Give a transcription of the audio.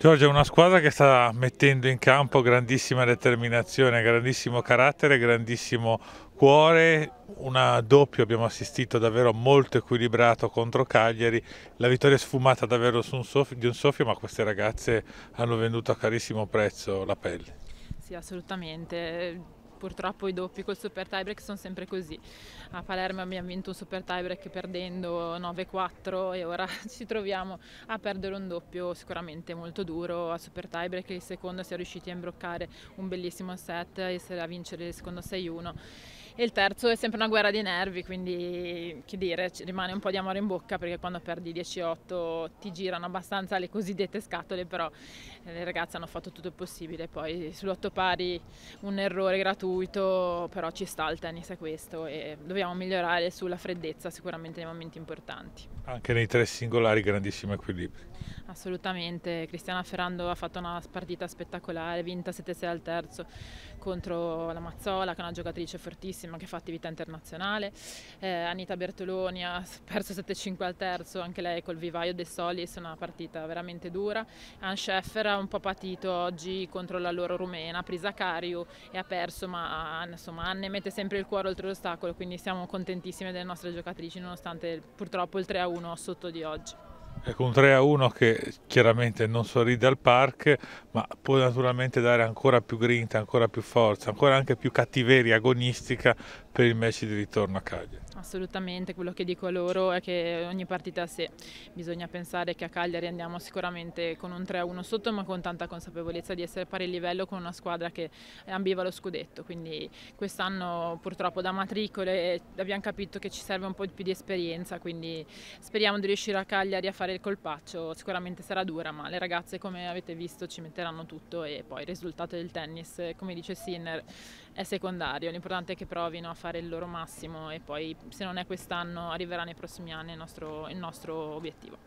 Giorgio è una squadra che sta mettendo in campo grandissima determinazione, grandissimo carattere, grandissimo cuore, una doppia abbiamo assistito davvero molto equilibrato contro Cagliari, la vittoria è sfumata davvero un soffio, di un soffio ma queste ragazze hanno venduto a carissimo prezzo la pelle. Sì assolutamente, purtroppo i doppi col super tiebreak sono sempre così. A Palermo abbiamo vinto un super tiebreak perdendo 9-4 e ora ci troviamo a perdere un doppio sicuramente molto duro a super tiebreak. Il secondo si è riusciti a imbroccare un bellissimo set e a vincere il secondo 6-1 e il terzo è sempre una guerra di nervi, quindi che dire, rimane un po' di amore in bocca perché quando perdi 10-8 ti girano abbastanza le cosiddette scatole, però eh, le ragazze hanno fatto tutto il possibile, poi sull'otto pari un errore gratuito, però ci sta il tennis è questo e dobbiamo migliorare sulla freddezza sicuramente nei momenti importanti. Anche nei tre singolari grandissimo equilibrio. Assolutamente, Cristiana Ferrando ha fatto una partita spettacolare, vinta 7-6 al terzo contro la Mazzola che è una giocatrice fortissima ma che fa attività internazionale, eh, Anita Bertoloni ha perso 7-5 al terzo, anche lei col vivaio De Solis, una partita veramente dura, Ann Scheffer ha un po' patito oggi contro la loro rumena, Prisa Cariu e ha perso, ma insomma Anne mette sempre il cuore oltre l'ostacolo, quindi siamo contentissime delle nostre giocatrici nonostante purtroppo il 3-1 sotto di oggi. Ecco un 3 a 1 che chiaramente non sorride al park, ma può naturalmente dare ancora più grinta, ancora più forza, ancora anche più cattiveria agonistica per il match di ritorno a Cagliari. Assolutamente, quello che dico a loro è che ogni partita a sé, bisogna pensare che a Cagliari andiamo sicuramente con un 3-1 a sotto ma con tanta consapevolezza di essere pari livello con una squadra che ambiva lo scudetto, quindi quest'anno purtroppo da matricole abbiamo capito che ci serve un po' più di esperienza, quindi speriamo di riuscire a Cagliari a fare fare il colpaccio sicuramente sarà dura, ma le ragazze come avete visto ci metteranno tutto e poi il risultato del tennis, come dice Sinner, è secondario, l'importante è che provino a fare il loro massimo e poi se non è quest'anno arriverà nei prossimi anni il nostro, il nostro obiettivo.